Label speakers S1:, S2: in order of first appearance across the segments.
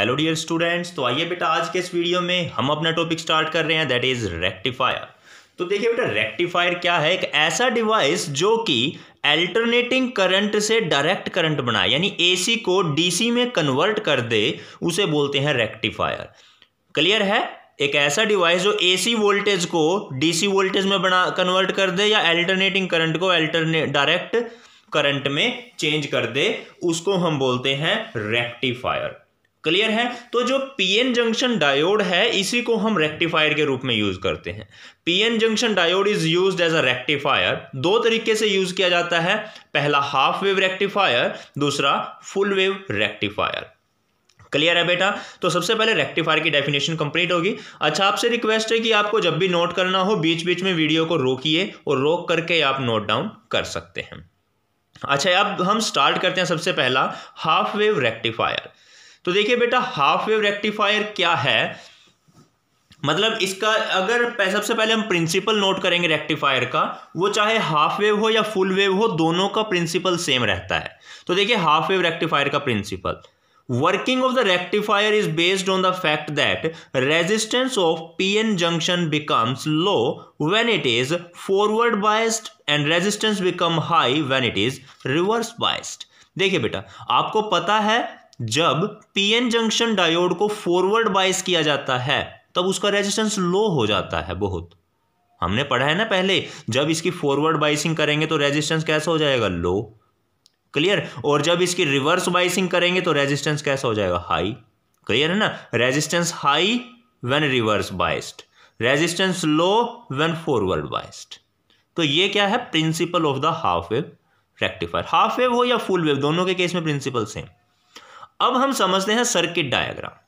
S1: hello dear students तो आइए बेटा आज के इस वीडियो में हम अपना टॉपिक स्टार्ट कर रहे हैं दैट इज रेक्टिफायर तो देखिए बेटा रेक्टिफायर क्या है एक ऐसा डिवाइस जो कि अल्टरनेटिंग करंट से डायरेक्ट करंट बनाए यानी एसी को डीसी में कन्वर्ट कर दे उसे बोलते हैं रेक्टिफायर क्लियर है एक ऐसा डिवाइस जो एसी वोल्टेज को डीसी वोल्टेज में बना कन्वर्ट कर दे या अल्टरनेटिंग करंट को अल्टरनेट डायरेक्ट करंट में चेंज कर दे उसको हम बोलते हैं रेक्टिफायर क्लियर है तो जो पीएन जंक्शन डायोड है इसी को हम रेक्टिफायर के रूप में यूज करते हैं PN junction diode is use as a rectifier दो तरीके से यूज किया जाता है पहला हाफ वेव रेक्टिफायर दूसरा फुल वेव रेक्टिफायर क्लियर है बेटा तो सबसे पहले रेक्टिफायर की डेफिनेशन कंप्लीट होगी अच्छा आपसे रिक्वेस्ट है कि आपको जब भी नोट करना हो बीच बीच में वीडियो को रोकिए और रोक करके आप नोट डाउन कर सकते हैं अच्छा अब हम स्टार्ट करते हैं सबसे पहला हाफ वेव रेक्टिफायर तो देखिए बेटा हाफ वेव रेक्टिफायर क्या है मतलब इसका अगर सबसे पहले हम प्रिंसिपल नोट करेंगे रेक्टिफायर का वो चाहे हाफ वेव हो या फुल वेव हो दोनों का प्रिंसिपल सेम रहता है तो देखिए हाफ वेव रेक्टिफायर का principle working of the rectifier is based on the fact that resistance of P N junction becomes low when it is forward biased and resistance become high when it is reverse biased देखिए बेटा आपको पता है जब PN junction diode को forward bias किया जाता है तब उसका रेजिस्टेंस लो हो जाता है बहुत हमने पढ़ा है ना पहले जब इसकी फॉरवर्ड बाइसिंग करेंगे तो रेजिस्टेंस कैसा हो जाएगा लो क्लियर और जब इसकी रिवर्स बाइसिंग करेंगे तो रेजिस्टेंस कैसा हो जाएगा हाई क्लियर है ना resistance high when reverse biased resistance low when forward biased तो ये क्या है principle of the half wave rectifier half wave हो या फुल वेव दोनों के केस में प्रिंसिपल सेम अब हम समझते हैं सर्किट डायग्राम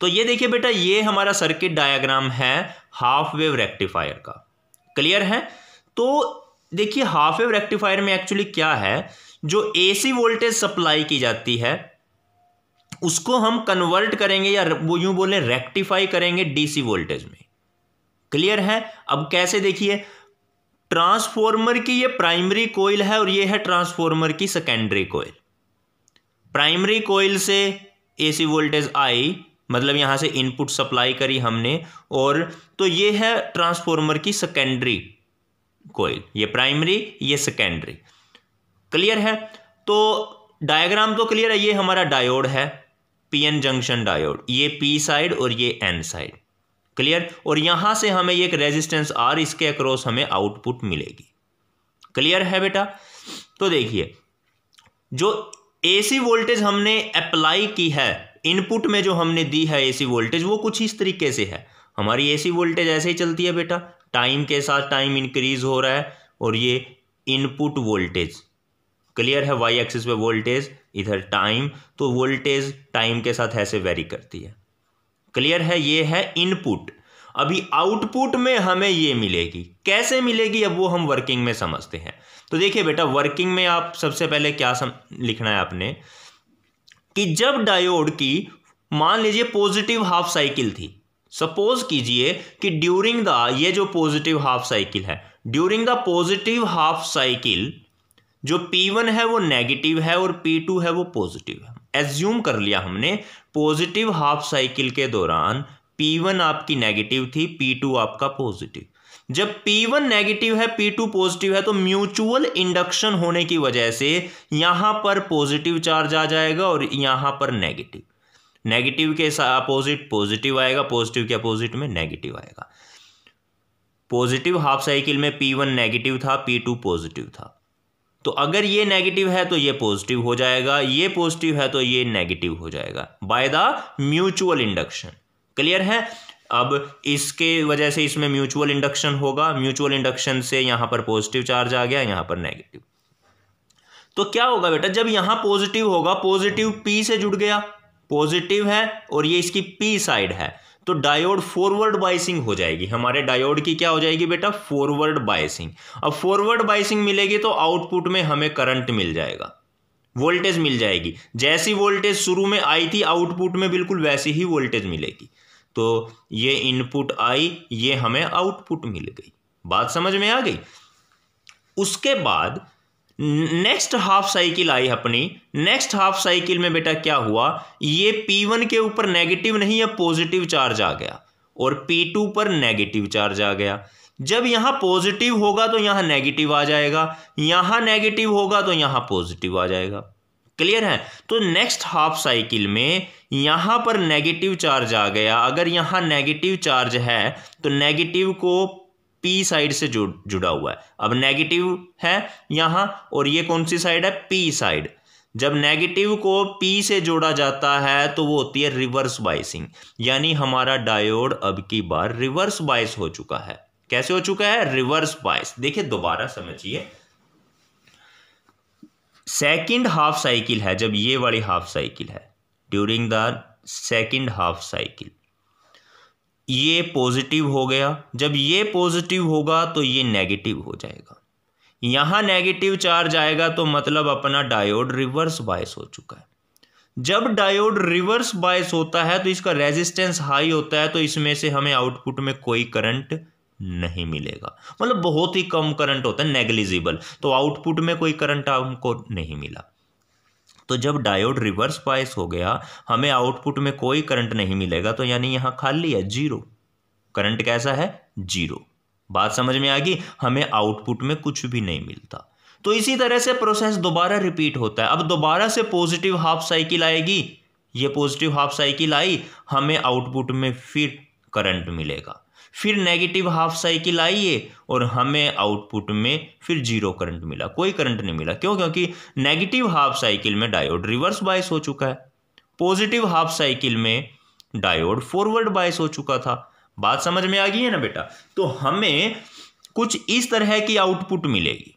S1: तो ये देखिए बेटा ये हमारा सर्किट डायग्राम है हाफ वेव रेक्टिफायर का क्लियर है तो देखिए हाफ वेव रेक्टिफायर में एक्चुअली क्या है जो एसी वोल्टेज सप्लाई की जाती है उसको हम कन्वर्ट करेंगे या वो यूं बोले रेक्टिफाई करेंगे डीसी वोल्टेज में क्लियर है अब कैसे देखिए ट्रांसफॉर्मर की ये प्राइमरी कोयल है और ये है ट्रांसफॉर्मर की सेकेंडरी कोयल प्राइमरी कोयल से एसी वोल्टेज आई मतलब यहाँ से इनपुट सप्लाई करी हमने और तो ये है ट्रांसफॉर्मर की सेकेंडरी कोयल ये प्राइमरी ये सेकेंडरी क्लियर है तो डायग्राम तो क्लियर है ये हमारा डायोड है पीएन जंक्शन डायोड ये पी साइड और ये एन साइड क्लियर और यहां से हमें एक रेजिस्टेंस आर इसके अक्रॉस हमें आउटपुट मिलेगी क्लियर है बेटा तो देखिए जो एसी वोल्टेज हमने अप्लाई की है इनपुट में जो हमने दी है एसी वोल्टेज वो कुछ इस तरीके से है हमारी एसी वोल्टेज ऐसे ही चलती है बेटा टाइम के साथ टाइम इंक्रीज हो रहा है और ये इनपुट वोल्टेज क्लियर है वाई एक्सिस पे वोल्टेज इधर टाइम तो वोल्टेज टाइम के साथ ऐसे वेरी करती है क्लियर है ये है इनपुट अभी आउटपुट में हमें ये मिलेगी कैसे मिलेगी अब वो हम वर्किंग में समझते हैं तो देखिए बेटा वर्किंग में आप सबसे पहले क्या सम लिखना है आपने कि जब डायोड की मान लीजिए पॉजिटिव हाफ साइकिल थी सपोज कीजिए कि ड्यूरिंग द ये जो पॉजिटिव हाफ साइकिल है during the positive half cycle जो P1 है वो नेगेटिव है और P2 है वो पॉजिटिव है एज्यूम कर लिया हमने पॉजिटिव हाफ साइकिल के दौरान P1 आपकी नेगेटिव थी P2 आपका पॉजिटिव जब P1 नेगेटिव है P2 पॉजिटिव है तो म्यूचुअल इंडक्शन होने की वजह से यहां पर पॉजिटिव चार्ज आ जाएगा और यहां पर नेगेटिव नेगेटिव के अपोजिट पॉजिटिव आएगा पॉजिटिव के अपोजिट में नेगेटिव आएगा पॉजिटिव हाफ साइकिल में P1 नेगेटिव था P2 पॉजिटिव था तो अगर ये नेगेटिव है तो ये पॉजिटिव हो जाएगा ये पॉजिटिव है तो ये नेगेटिव हो जाएगा by the mutual induction clear है अब इसके वजह से इसमें म्यूचुअल इंडक्शन होगा म्यूचुअल इंडक्शन से यहां पर पॉजिटिव चार्ज आ गया यहां पर नेगेटिव तो क्या होगा बेटा जब यहां पॉजिटिव होगा पॉजिटिव पी से जुड़ गया पॉजिटिव है और ये इसकी पी साइड है तो डायोड फॉरवर्ड बाइसिंग हो जाएगी हमारे डायोड की क्या हो जाएगी बेटा फॉरवर्ड बाइसिंग अब फॉरवर्ड बाइसिंग मिलेगी तो आउटपुट में हमें करंट मिल जाएगा वोल्टेज मिल जाएगी जैसी वोल्टेज शुरू में आई थी आउटपुट में बिल्कुल वैसी ही वोल्टेज मिलेगी तो ये इनपुट आई ये हमें आउटपुट मिल गई बात समझ में आ गई उसके बाद नेक्स्ट हाफ साइकिल आई अपनी नेक्स्ट हाफ साइकिल में बेटा क्या हुआ ये P1 के ऊपर नेगेटिव नहीं है पॉजिटिव चार्ज आ गया और P2 पर नेगेटिव चार्ज आ गया जब यहां पॉजिटिव होगा तो यहां नेगेटिव आ जाएगा यहां नेगेटिव होगा तो यहां पॉजिटिव आ जाएगा क्लियर है तो नेक्स्ट हाफ साइकिल में यहां पर नेगेटिव चार्ज आ गया अगर यहां नेगेटिव चार्ज है तो नेगेटिव को पी साइड से जुड़ जुड़ा हुआ है अब नेगेटिव है यहां और ये कौन सी साइड है पी साइड जब नेगेटिव को पी से जोड़ा जाता है तो वो होती है रिवर्स बाइसिंग यानी हमारा डायोड अब की बार रिवर्स बाइस हो चुका है कैसे हो चुका है रिवर्स बाइस देखिए दोबारा समझिए सेकेंड हाफ साइकिल है जब ये वाली हाफ साइकिल है during the second half cycle ये पॉजिटिव हो गया जब ये पॉजिटिव होगा तो ये नेगेटिव हो जाएगा यहां नेगेटिव चार्ज आएगा तो मतलब अपना डायोड रिवर्स बायस हो चुका है जब डायोड रिवर्स बायस होता है तो इसका रेजिस्टेंस हाई होता है तो इसमें से हमें आउटपुट में कोई करंट नहीं मिलेगा मतलब बहुत ही कम करंट होता है नेग्लिजिबल तो आउटपुट में कोई करंट हमको नहीं मिला तो जब डायोड रिवर्स पायस हो गया हमें आउटपुट में कोई करंट नहीं मिलेगा तो यानी यहां खाली है जीरो करंट कैसा है जीरो बात समझ में आ गई हमें आउटपुट में कुछ भी नहीं मिलता तो इसी तरह से प्रोसेस दोबारा रिपीट होता है अब दोबारा से पॉजिटिव हाफ साइकिल आएगी ये पॉजिटिव हाफ साइकिल आई हमें आउटपुट में फिर करंट मिलेगा फिर नेगेटिव हाफ साइकिल आई है और हमें आउटपुट में फिर जीरो करंट मिला कोई करंट नहीं मिला क्यों क्योंकि नेगेटिव हाफ साइकिल में डायोड रिवर्स बायस हो चुका है पॉजिटिव हाफ साइकिल में डायोड फॉरवर्ड बायस हो चुका था बात समझ में आ गई है ना बेटा तो हमें कुछ इस तरह की आउटपुट मिलेगी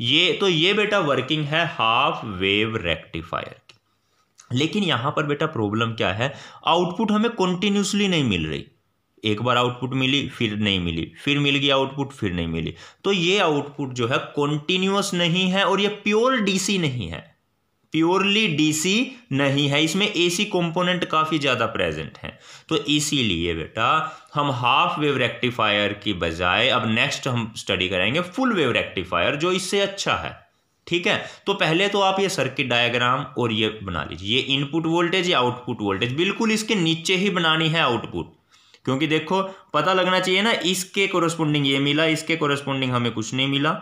S1: ये तो ये बेटा वर्किंग है हाफ वेव रेक्टिफायर की लेकिन यहां पर बेटा प्रॉब्लम क्या है आउटपुट हमें कंटिन्यूसली नहीं मिल रही एक बार आउटपुट मिली फिर नहीं मिली फिर मिल गई आउटपुट फिर नहीं मिली तो ये आउटपुट जो है कॉन्टिन्यूस नहीं है और ये प्योर डीसी नहीं है प्योरली डीसी नहीं है इसमें एसी कंपोनेंट काफ़ी ज़्यादा प्रेजेंट है तो इसीलिए बेटा हम हाफ वेव रेक्टिफायर की बजाय अब नेक्स्ट हम स्टडी करेंगे फुल वेव रेक्टिफायर जो इससे अच्छा है ठीक है तो पहले तो आप ये सर्किट डायग्राम और ये बना लीजिए ये इनपुट वोल्टेज या आउटपुट वोल्टेज बिल्कुल इसके नीचे ही बनानी है आउटपुट क्योंकि देखो पता लगना चाहिए ना इसके कोरस्पोंडिंग ये मिला इसके कोरस्पोंडिंग हमें कुछ नहीं मिला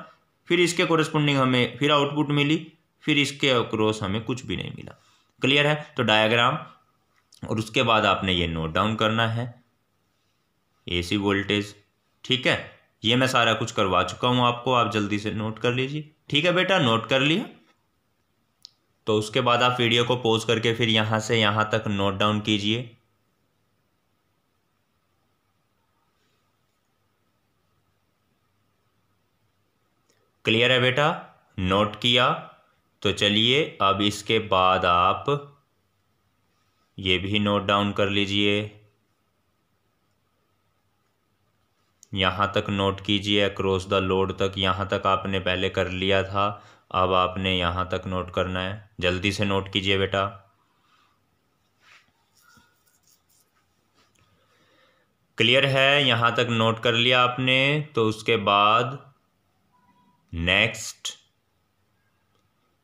S1: फिर इसके कोरस्पोंडिंग हमें फिर आउटपुट मिली फिर इसके अक्रॉस हमें कुछ भी नहीं मिला क्लियर है तो डायाग्राम और उसके बाद आपने ये नोट डाउन करना है एसी वोल्टेज ठीक है ये मैं सारा कुछ करवा चुका हूँ आपको आप जल्दी से नोट कर लीजिए ठीक है बेटा नोट कर लिया तो उसके बाद आप वीडियो को पॉज करके फिर यहाँ से यहाँ तक नोट डाउन कीजिए क्लियर है बेटा नोट किया तो चलिए अब इसके बाद आप ये भी नोट डाउन कर लीजिए यहाँ तक नोट कीजिए अक्रॉस द लोड तक यहाँ तक आपने पहले कर लिया था अब आपने यहाँ तक नोट करना है जल्दी से नोट कीजिए बेटा क्लियर है यहाँ तक नोट कर लिया आपने तो उसके बाद नेक्स्ट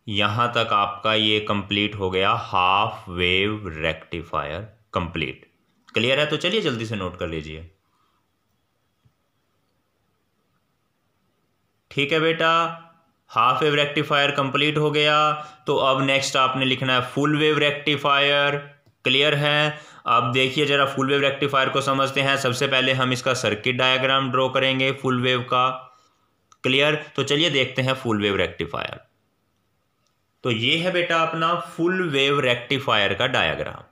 S1: यहां तक आपका ये कंप्लीट हो गया half wave rectifier complete clear है तो चलिए जल्दी से नोट कर लीजिए ठीक है बेटा हाफ वेव रेक्टिफायर कंप्लीट हो गया तो अब नेक्स्ट आपने लिखना है फुल वेव रेक्टिफायर क्लियर है अब देखिए जरा फुल वेव रेक्टिफायर को समझते हैं सबसे पहले हम इसका सर्किट डायग्राम ड्रॉ करेंगे फुल वेव का क्लियर तो चलिए देखते हैं फुल वेव रेक्टिफायर तो ये है बेटा अपना फुल वेव रेक्टिफायर का डायग्राम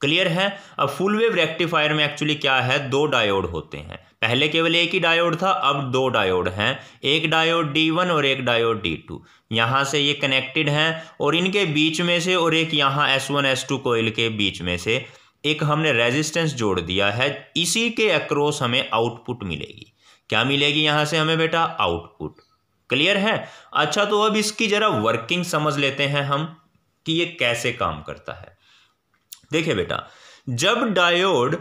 S1: क्लियर है अब फुल वेव रेक्टिफायर में एक्चुअली क्या है दो डायोड होते हैं पहले केवल एक ही डायोड था अब दो डायोड हैं एक डायोड डी वन और एक डायोड टू यहां से ये कनेक्टेड हैं और इनके बीच में से और एक यहां S one S two coil के बीच में से एक हमने रेजिस्टेंस जोड़ दिया है इसी के अक्रॉस हमें आउटपुट मिलेगी क्या मिलेगी यहां से हमें बेटा आउटपुट क्लियर है अच्छा तो अब इसकी जरा वर्किंग समझ लेते हैं हम कि ये कैसे काम करता है देखिए बेटा जब डायोड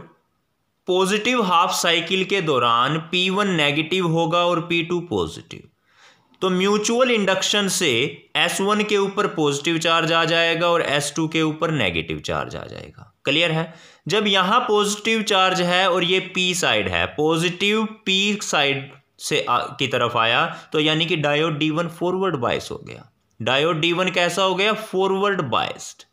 S1: पॉजिटिव हाफ साइकिल के दौरान P1 नेगेटिव होगा और P2 पॉजिटिव तो म्यूचुअल इंडक्शन से S1 के ऊपर पॉजिटिव चार्ज आ जाएगा और S2 के ऊपर नेगेटिव चार्ज आ जाएगा क्लियर है जब यहाँ पॉजिटिव चार्ज है और ये पी साइड है पॉजिटिव पी साइड से आ, की तरफ आया तो यानी कि diode D one forward bias हो गया डायोड डी वन कैसा हो गया फॉरवर्ड बायस्ड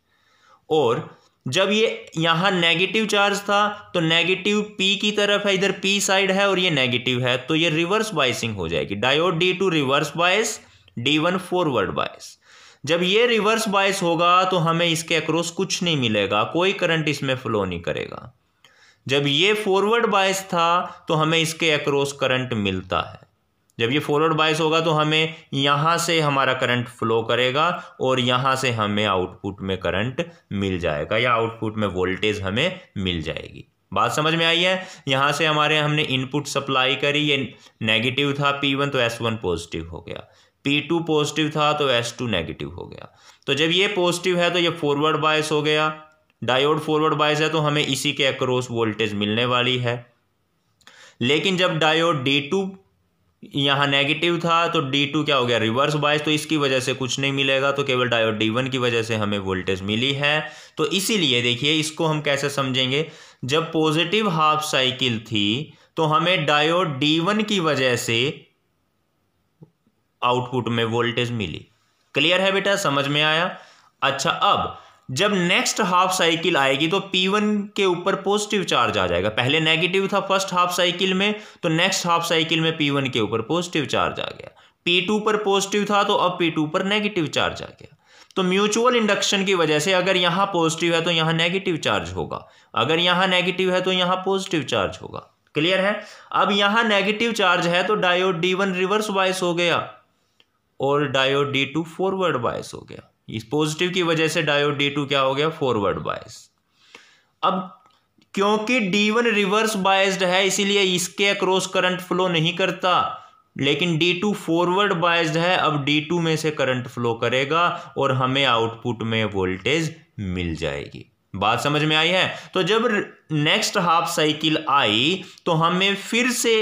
S1: और जब ये यहाँ नेगेटिव चार्ज था तो नेगेटिव पी की तरफ है इधर पी साइड है और ये नेगेटिव है तो ये रिवर्स बाइसिंग हो जाएगी diode D two reverse bias D one forward bias जब ये रिवर्स बायस होगा तो हमें इसके अक्रॉस कुछ नहीं मिलेगा कोई करंट इसमें फ्लो नहीं करेगा जब ये फॉरवर्ड बायस था तो हमें इसके अक्रॉस करंट मिलता है जब ये फॉरवर्ड बायस होगा तो हमें यहाँ से हमारा करंट फ्लो करेगा और यहाँ से हमें आउटपुट में करंट मिल जाएगा या आउटपुट में वोल्टेज हमें मिल जाएगी बात समझ में आई है यहाँ से हमारे हमने इनपुट सप्लाई करी ये नेगेटिव था P1 तो S1 पॉजिटिव हो गया P2 टू पॉजिटिव था तो एस टू नेगेटिव हो गया तो जब ये पॉजिटिव है तो ये फॉरवर्ड बायस हो गया डायोड फॉरवर्ड बायस है तो हमें इसी के अक्रॉस वोल्टेज मिलने वाली है लेकिन जब डायोड D2 टू यहाँ नेगेटिव था तो डी टू क्या हो गया रिवर्स बायस तो इसकी वजह से कुछ नहीं मिलेगा तो केवल डायोड डी वन की वजह से हमें वोल्टेज मिली है तो इसीलिए देखिए इसको हम कैसे समझेंगे जब पॉजिटिव हाफ साइकिल थी तो हमें डायोड D1 वन की वजह से आउटपुट में वोल्टेज मिली क्लियर है बेटा समझ में आया अच्छा अब जब नेक्स्ट हाफ साइकिल आएगी तो P1 के ऊपर पॉजिटिव चार्ज आ जाएगा पहले नेगेटिव था फर्स्ट हाफ साइकिल में तो नेक्स्ट हाफ साइकिल में P1 के ऊपर पॉजिटिव चार्ज आ गया P2 पर पॉजिटिव था तो अब P2 पर नेगेटिव चार्ज आ गया तो म्यूचुअल इंडक्शन की वजह से अगर यहां पॉजिटिव है तो यहां नेगेटिव चार्ज होगा अगर यहां नेगेटिव है तो यहां पॉजिटिव चार्ज होगा क्लियर है अब यहां नेगेटिव चार्ज है तो डायोड डी रिवर्स वाइस हो गया और diode D two forward bias हो गया इस पॉजिटिव की वजह से डायोड डी टू क्या हो गया फॉरवर्ड बायस अब क्योंकि डी वन रिवर्स बायस्ड है इसीलिए इसके अक्रॉस करंट फ्लो नहीं करता लेकिन डी टू फॉरवर्ड बायस्ड है अब डी टू में से करंट फ्लो करेगा और हमें आउटपुट में वोल्टेज मिल जाएगी बात समझ में आई है तो जब नेक्स्ट हाफ साइकिल आई तो हमें फिर से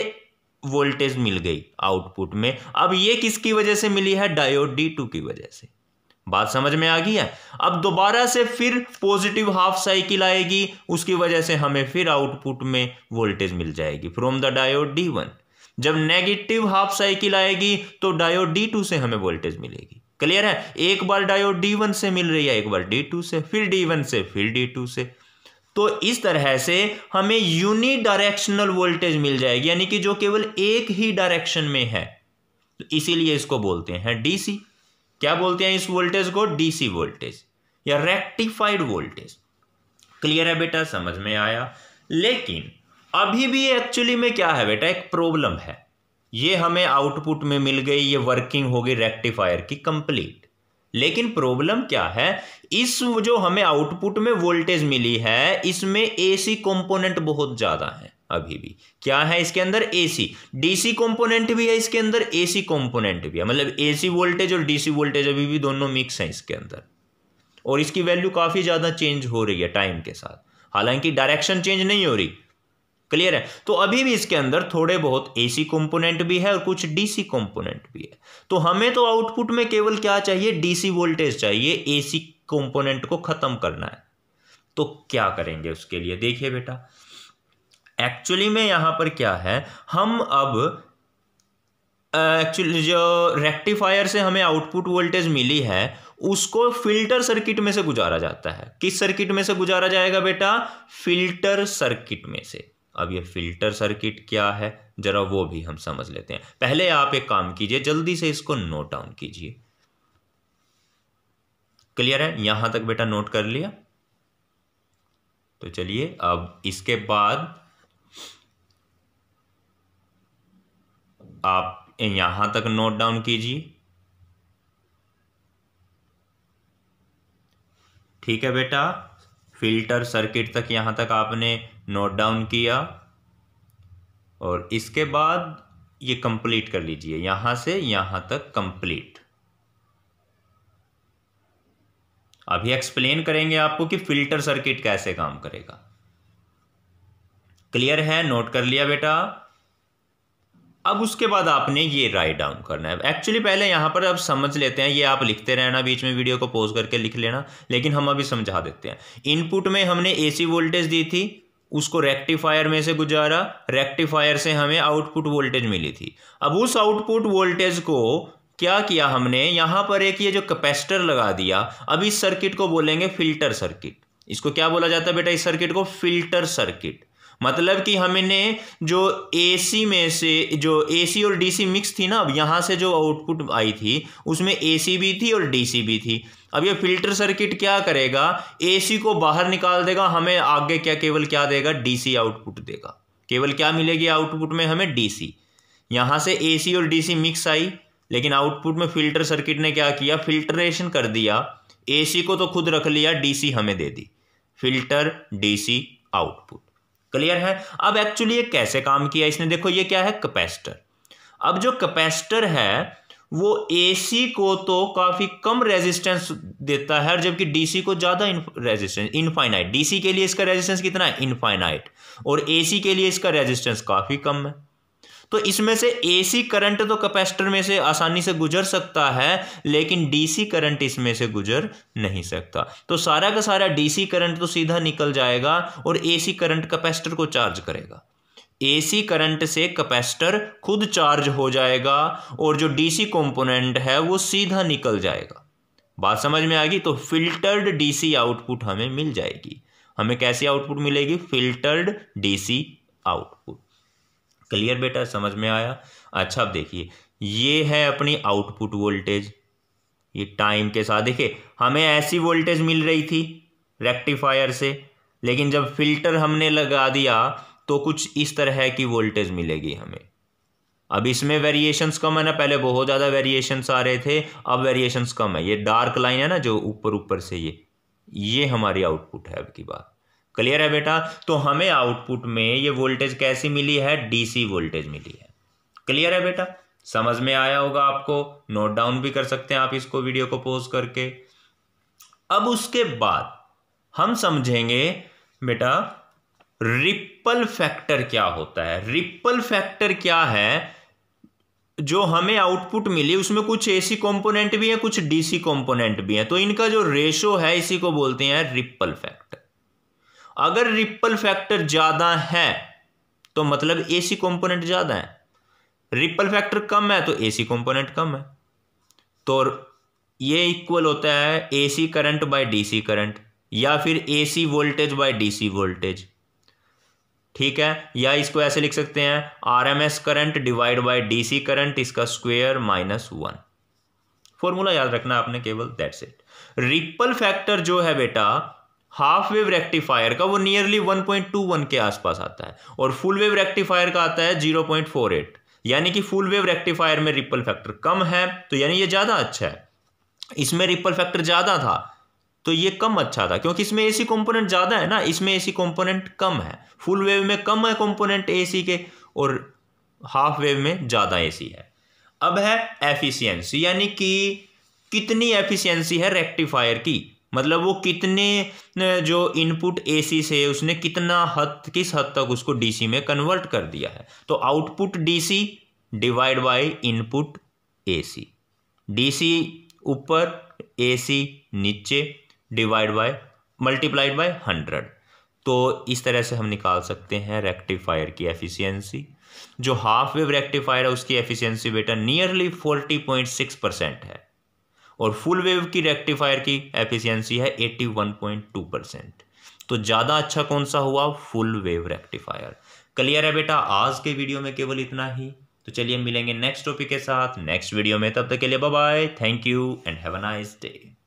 S1: वोल्टेज मिल गई आउटपुट में अब ये किसकी वजह से मिली है डायोड डी टू की वजह से बात समझ में आ गई है अब दोबारा से फिर पॉजिटिव हाफ साइकिल आएगी उसकी वजह से हमें फिर आउटपुट में वोल्टेज मिल जाएगी from the diode D one जब नेगेटिव हाफ साइकिल आएगी तो डायोड डी टू से हमें वोल्टेज मिलेगी क्लियर है एक बार डायोड डी वन से मिल रही है एक बार डी टू से फिर डी वन से फिर डी टू से तो इस तरह से हमें यूनिडायरेक्शनल वोल्टेज मिल जाएगी यानी कि जो केवल एक ही डायरेक्शन में है तो इसीलिए इसको बोलते हैं डीसी क्या बोलते हैं इस वोल्टेज को डीसी वोल्टेज या रेक्टिफाइड वोल्टेज क्लियर है बेटा समझ में आया लेकिन अभी भी एक्चुअली में क्या है बेटा एक प्रॉब्लम है ये हमें आउटपुट में मिल गई ये वर्किंग होगी रेक्टिफायर की कंप्लीट लेकिन प्रॉब्लम क्या है इस जो हमें आउटपुट में वोल्टेज मिली है इसमें एसी कंपोनेंट बहुत ज़्यादा है अभी भी क्या है इसके अंदर एसी डीसी कंपोनेंट भी है इसके अंदर एसी कंपोनेंट भी है मतलब एसी वोल्टेज और डीसी वोल्टेज अभी भी दोनों मिक्स हैं इसके अंदर और इसकी वैल्यू काफ़ी ज़्यादा चेंज हो रही है टाइम के साथ हालांकि डायरेक्शन चेंज नहीं हो रही क्लियर है तो अभी भी इसके अंदर थोड़े बहुत एसी कंपोनेंट भी है और कुछ डीसी कंपोनेंट भी है तो हमें तो आउटपुट में केवल क्या चाहिए डीसी वोल्टेज चाहिए एसी कंपोनेंट को ख़त्म करना है तो क्या करेंगे उसके लिए देखिए बेटा एक्चुअली में यहाँ पर क्या है हम अब एक्चुअली जो रेक्टिफायर से हमें आउटपुट वोल्टेज मिली है उसको फिल्टर सर्किट में से गुजारा जाता है किस सर्किट में से गुजारा जाएगा बेटा फिल्टर सर्किट में से अब ये फिल्टर सर्किट क्या है जरा वो भी हम समझ लेते हैं पहले आप एक काम कीजिए जल्दी से इसको नोट डाउन कीजिए क्लियर है यहां तक बेटा नोट कर लिया तो चलिए अब इसके बाद आप यहां तक नोट डाउन कीजिए ठीक है बेटा फिल्टर सर्किट तक यहां तक आपने नोट डाउन किया और इसके बाद ये कंप्लीट कर लीजिए यहां से यहां तक कंप्लीट अभी एक्सप्लेन करेंगे आपको कि फिल्टर सर्किट कैसे काम करेगा क्लियर है नोट कर लिया बेटा अब उसके बाद आपने ये राइट डाउन करना है एक्चुअली पहले यहां पर अब समझ लेते हैं ये आप लिखते रहना बीच में वीडियो को पोज करके लिख लेना लेकिन हम अभी समझा देते हैं इनपुट में हमने एसी वोल्टेज दी थी उसको रेक्टिफायर में से गुजारा रेक्टिफायर से हमें आउटपुट वोल्टेज मिली थी अब उस आउटपुट वोल्टेज को क्या किया हमने यहाँ पर एक ये जो कैपेसिटर लगा दिया अब इस सर्किट को बोलेंगे फिल्टर सर्किट इसको क्या बोला जाता है बेटा इस सर्किट को फिल्टर सर्किट मतलब कि हमने जो एसी में से जो एसी और डीसी मिक्स थी ना अब यहाँ से जो आउटपुट आई थी उसमें एसी भी थी और डीसी भी थी अब ये फिल्टर सर्किट क्या करेगा एसी को बाहर निकाल देगा हमें आगे क्या केवल क्या देगा डीसी आउटपुट देगा केवल क्या मिलेगी आउटपुट में हमें डीसी यहाँ से एसी और डीसी मिक्स आई लेकिन आउटपुट में फिल्टर सर्किट ने क्या किया फिल्ट्रेशन कर दिया एसी को तो खुद रख लिया डीसी हमें दे दी फिल्टर डीसी आउटपुट क्लियर है अब एक्चुअली ये कैसे काम किया इसने देखो ये क्या है कैपेसिटर अब जो कैपेसिटर है वो एसी को तो काफ़ी कम रेजिस्टेंस देता है और जबकि डीसी को ज़्यादा रेजिस्टेंस इनफाइनाइट डीसी के लिए इसका रेजिस्टेंस कितना है इनफाइनाइट और एसी के लिए इसका रेजिस्टेंस काफ़ी कम है तो इसमें से एसी करंट तो कैपेसिटर में से आसानी से गुजर सकता है लेकिन डीसी करंट इसमें से गुजर नहीं सकता तो सारा का सारा डीसी करंट तो सीधा निकल जाएगा और एसी करंट कैपेसिटर को चार्ज करेगा एसी करंट से कैपेसिटर खुद चार्ज हो जाएगा और जो डीसी कंपोनेंट है वो सीधा निकल जाएगा बात समझ में आ गई तो फिल्टर्ड डीसी आउटपुट हमें मिल जाएगी हमें कैसी आउटपुट मिलेगी फिल्टर्ड डीसी आउटपुट क्लियर बेटा समझ में आया अच्छा अब देखिए ये है अपनी आउटपुट वोल्टेज ये टाइम के साथ देखिए हमें ऐसी वोल्टेज मिल रही थी रेक्टिफायर से लेकिन जब फिल्टर हमने लगा दिया तो कुछ इस तरह की वोल्टेज मिलेगी हमें अब इसमें वेरिएशंस कम है ना पहले बहुत ज़्यादा वेरिएशंस आ रहे थे अब वेरिएशंस कम है ये डार्क लाइन है ना जो ऊपर ऊपर से ये ये हमारी आउटपुट है अब की बात क्लियर है बेटा तो हमें आउटपुट में ये वोल्टेज कैसी मिली है डीसी वोल्टेज मिली है क्लियर है बेटा समझ में आया होगा आपको नोट डाउन भी कर सकते हैं आप इसको वीडियो को पोज करके अब उसके बाद हम समझेंगे बेटा रिपल फैक्टर क्या होता है रिपल फैक्टर क्या है जो हमें आउटपुट मिली उसमें कुछ एसी कंपोनेंट भी है कुछ डीसी कंपोनेंट भी है तो इनका जो रेशो है इसी को बोलते हैं रिपल फैक्टर अगर रिपल फैक्टर ज़्यादा है तो मतलब ए सी कॉम्पोनेंट ज़्यादा है रिपल फैक्टर कम है तो एसी कंपोनेंट कॉम्पोनेंट कम है तो ये इक्वल होता है AC current by D C current या फिर AC voltage by DC voltage ठीक है या इसको ऐसे लिख सकते हैं R M S current divide by DC current इसका स्क्वेयर माइनस वन फॉर्मूला याद रखना आपने केवल दैट्स इट रिपल फैक्टर जो है बेटा हाफ वेव रेक्टिफायर का वो नियरली 1.21 के आसपास आता है और फुल वेव रेक्टिफायर का आता है 0.48 यानी कि फुल वेव रेक्टिफायर में रिपल फैक्टर कम है तो यानी ये ज़्यादा अच्छा है इसमें रिपल फैक्टर ज़्यादा था तो ये कम अच्छा था क्योंकि इसमें एसी कंपोनेंट ज़्यादा है ना इसमें एसी कंपोनेंट कम है फुल वेव में कम है कंपोनेंट एसी के और हाफ वेव में ज़्यादा एसी है अब है एफिशिएंसी यानी कि कितनी एफिशिएंसी है रेक्टिफायर की मतलब वो कितने जो इनपुट एसी से उसने कितना हद किस हद तक उसको डीसी में कन्वर्ट कर दिया है तो output DC divide by input AC DC ऊपर एसी नीचे divide by multiplied by hundred तो इस तरह से हम निकाल सकते हैं रेक्टिफायर की एफिशिएंसी जो हाफ वेव रेक्टिफायर है उसकी एफिशिएंसी बेटा nearly forty point six percent है और फुल वेव की रेक्टिफायर की एफिशिएंसी है 81.2 परसेंट तो ज़्यादा अच्छा कौन सा हुआ फुल वेव रेक्टिफायर क्लियर है बेटा आज के वीडियो में केवल इतना ही तो चलिए मिलेंगे नेक्स्ट टॉपिक के साथ नेक्स्ट वीडियो में तब तक के लिए bye thank you and have a nice day